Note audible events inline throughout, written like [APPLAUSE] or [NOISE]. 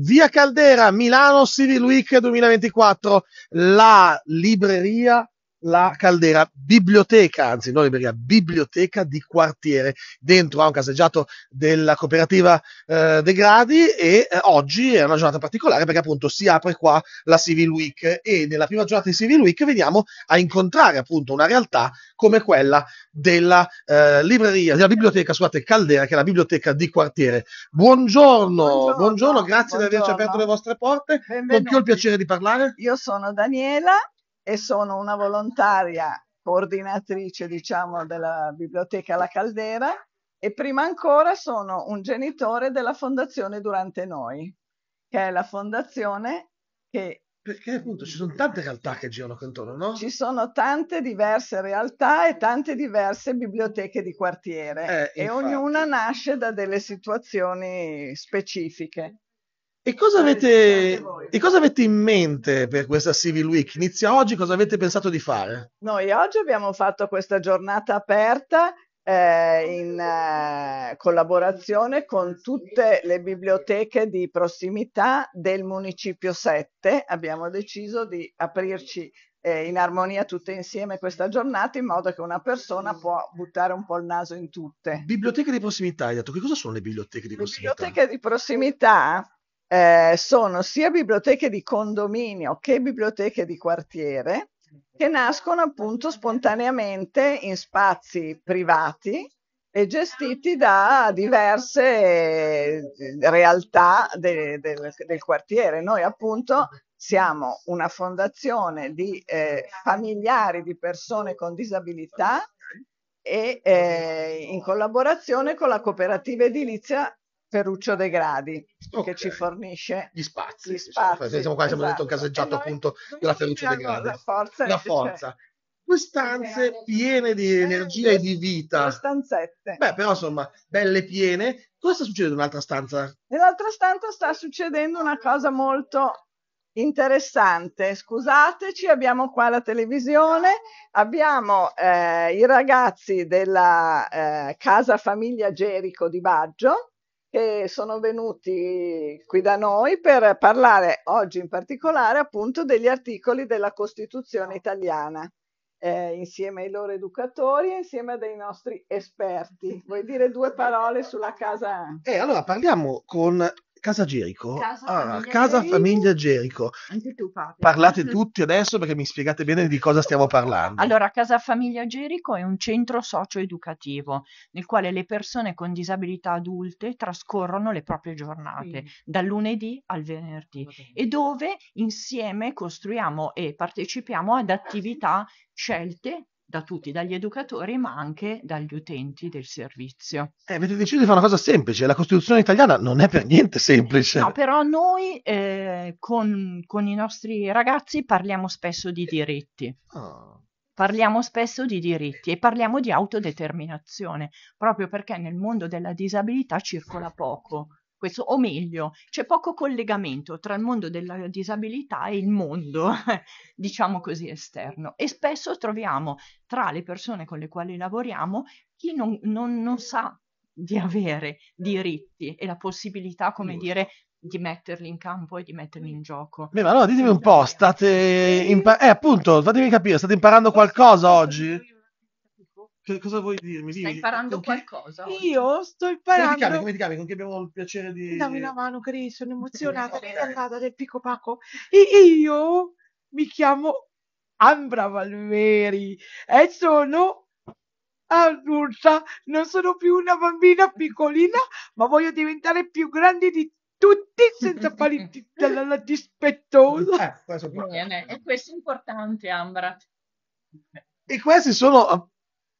Via Caldera, Milano City Week 2024, la libreria la caldera biblioteca, anzi non libreria, biblioteca di quartiere. Dentro a un caseggiato della cooperativa eh, De Gradi e eh, oggi è una giornata particolare perché appunto si apre qua la Civil Week e nella prima giornata di Civil Week veniamo a incontrare appunto una realtà come quella della eh, libreria, della biblioteca, scusate, Caldera, che è la biblioteca di quartiere. Buongiorno, buongiorno, buongiorno grazie buongiorno. di averci aperto le vostre porte. Benvenuti. Con chi ho il piacere di parlare? Io sono Daniela e sono una volontaria coordinatrice, diciamo, della biblioteca La Caldera e prima ancora sono un genitore della Fondazione Durante Noi, che è la fondazione che perché appunto ci sono tante realtà che girano intorno, no? Ci sono tante diverse realtà e tante diverse biblioteche di quartiere eh, e infatti. ognuna nasce da delle situazioni specifiche. E cosa, avete, e cosa, avete, in mente per questa Civil Week? Inizia oggi, cosa avete pensato di fare? Noi oggi abbiamo fatto questa giornata aperta eh, in eh, collaborazione con tutte le biblioteche di prossimità del Municipio 7. Abbiamo deciso di aprirci eh, in armonia tutte insieme questa giornata in modo che una persona può buttare un po' il naso in tutte. Biblioteche di prossimità, hai detto, che cosa sono le biblioteche di prossimità? biblioteche di prossimità eh, sono sia biblioteche di condominio che biblioteche di quartiere che nascono appunto spontaneamente in spazi privati e gestiti da diverse eh, realtà de, de, del, del quartiere. Noi appunto siamo una fondazione di eh, familiari di persone con disabilità e eh, in collaborazione con la cooperativa edilizia Ferruccio De Gradi okay. che ci fornisce gli spazi. Gli spazi diciamo. Siamo qua, esatto. detto un caseggiato appunto della Ferruccio De Gradi. La forza. La forza. Due stanze piene di eh, energia e di vita. Due stanzette. Beh, però insomma, belle piene. Cosa sta succedendo un'altra stanza? Nell'altra stanza sta succedendo una cosa molto interessante. Scusateci, abbiamo qua la televisione, abbiamo eh, i ragazzi della eh, Casa Famiglia Gerico di Baggio che sono venuti qui da noi per parlare oggi in particolare appunto degli articoli della Costituzione italiana. Eh, insieme ai loro educatori e insieme a dei nostri esperti. Vuoi dire due parole sulla casa? Eh, allora parliamo con Casa Gerico. Casa, ah, famiglia, casa Gerico. famiglia Gerico. Anche tu, Fabio. Parlate tutti adesso perché mi spiegate bene di cosa stiamo parlando. Allora, Casa Famiglia Gerico è un centro socio-educativo nel quale le persone con disabilità adulte trascorrono le proprie giornate sì. dal lunedì al venerdì e dove insieme costruiamo e partecipiamo ad attività scelte da tutti, dagli educatori ma anche dagli utenti del servizio. Eh, avete deciso di fare una cosa semplice, la Costituzione italiana non è per niente semplice. No, però noi eh, con, con, i nostri ragazzi parliamo spesso di diritti. Oh. Parliamo spesso di diritti e parliamo di autodeterminazione, proprio perché nel mondo della disabilità circola poco questo, o meglio, c'è poco collegamento tra il mondo della disabilità e il mondo, [LAUGHS] diciamo così, esterno. E spesso troviamo tra le persone con le quali lavoriamo chi non, non, non sa di avere diritti e la possibilità, come Giusto. dire, di metterli in campo e di metterli in gioco. Beh, ma allora ditemi un po', state eh, imparando, eh appunto, fatemi capire, state imparando qualcosa oggi? Cioè, cosa vuoi dirmi? Stai imparando qualcosa? Chi... Io sto imparando. Come ti, chiami, come ti chiami? Con chi abbiamo il piacere di. Dammi la mano, Cris, sono emozionata, okay. dell'andata del picco pacco. E io mi chiamo Ambra Valveri e sono adulta, non sono più una bambina piccolina, ma voglio diventare più grande di tutti senza fare la [LAUGHS] dispettosa. Eh, questo è e questo importante, Ambra. E questi sono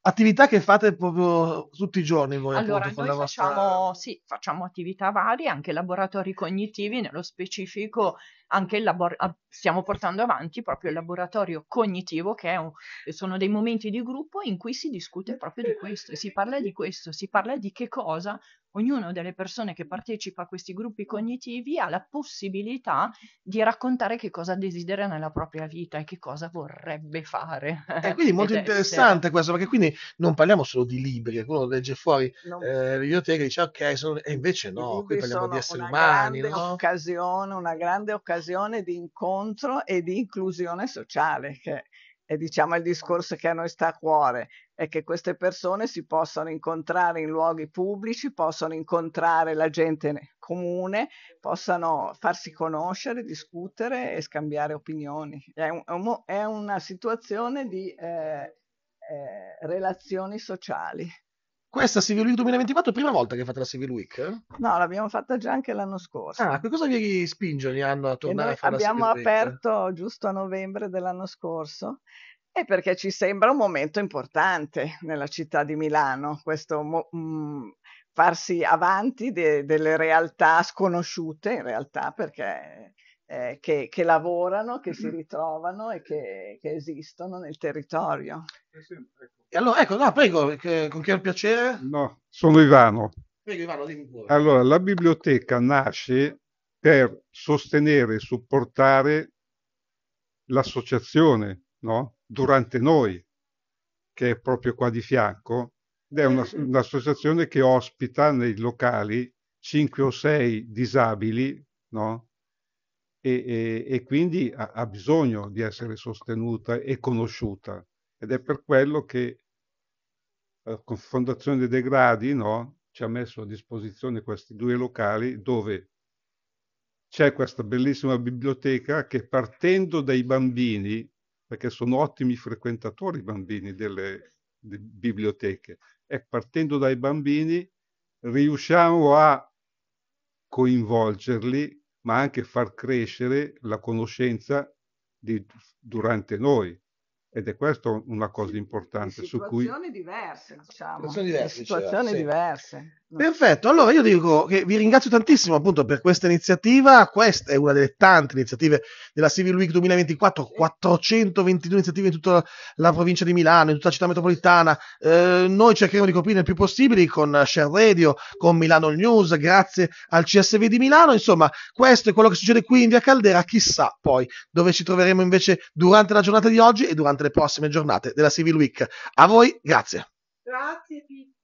attività che fate proprio tutti i giorni voi? Allora, appunto, noi facciamo, vostra... sì, facciamo attività varie, anche laboratori cognitivi, nello specifico anche labor- ah, stiamo portando avanti proprio il laboratorio cognitivo, che un, sono dei momenti di gruppo in cui si discute proprio di questo, si parla di questo, si parla di che cosa ognuna delle persone che partecipa a questi gruppi cognitivi ha la possibilità di raccontare che cosa desidera nella propria vita e che cosa vorrebbe fare. È eh, quindi [LAUGHS] molto interessante essere. questo, perché quindi quindi non parliamo solo di libri, che uno legge fuori no. eh, biblioteca e dice ok, sono... e invece no, qui parliamo di esseri umani. Grande no? occasione, una grande occasione di incontro e di inclusione sociale, che è diciamo, il discorso che a noi sta a cuore, è che queste persone si possano incontrare in luoghi pubblici, possano incontrare la gente comune, possano farsi conoscere, discutere e scambiare opinioni. È, un, è una situazione di... Eh, eh, relazioni sociali. Questa Civil Week 2024 è la prima volta che fate la Civil Week? Eh? No, l'abbiamo fatta già anche l'anno scorso. Ah, che cosa vi spinge ogni anno a tornare a fare la Week? Abbiamo aperto giusto a novembre dell'anno scorso e perché ci sembra un momento importante nella città di Milano, questo mo- mh, mm, farsi avanti de- delle realtà sconosciute in realtà perché eh, che, che, lavorano, che si ritrovano e che, che esistono nel territorio. Ecco. E allora, ecco, no, prego, che, con chi ha il piacere? No, sono Ivano. Prego Ivano, dimmi pure. Allora, la biblioteca nasce per sostenere e supportare l'associazione, no? Durante noi, che è proprio qua di fianco, ed è una, un'associazione che ospita nei locali 5 o 6 disabili, no? e, e, e quindi ha, ha, bisogno di essere sostenuta e conosciuta. Ed è per quello che la eh, Fondazione dei Gradi no, ci ha messo a disposizione questi due locali dove c'è questa bellissima biblioteca che partendo dai bambini, perché sono ottimi frequentatori i bambini delle, delle biblioteche, e partendo dai bambini riusciamo a coinvolgerli ma anche far crescere la conoscenza di, durante noi. Ed è questa una cosa importante su cui... Situazioni diverse, diciamo. Situazioni diverse. Cioè, situazioni cioè, diverse. Perfetto, allora io dico che vi ringrazio tantissimo appunto per questa iniziativa, questa è una delle tante iniziative della Civil Week 2024, 422 iniziative in tutta la provincia di Milano, in tutta la città metropolitana, eh, noi cercheremo di coprire il più possibile con Share Radio, con Milano News, grazie al CSV di Milano, insomma questo è quello che succede qui in via Caldera, chissà poi dove ci troveremo invece durante la giornata di oggi e durante durante le prossime giornate della Civil Week. A voi, grazie. Grazie Pippo.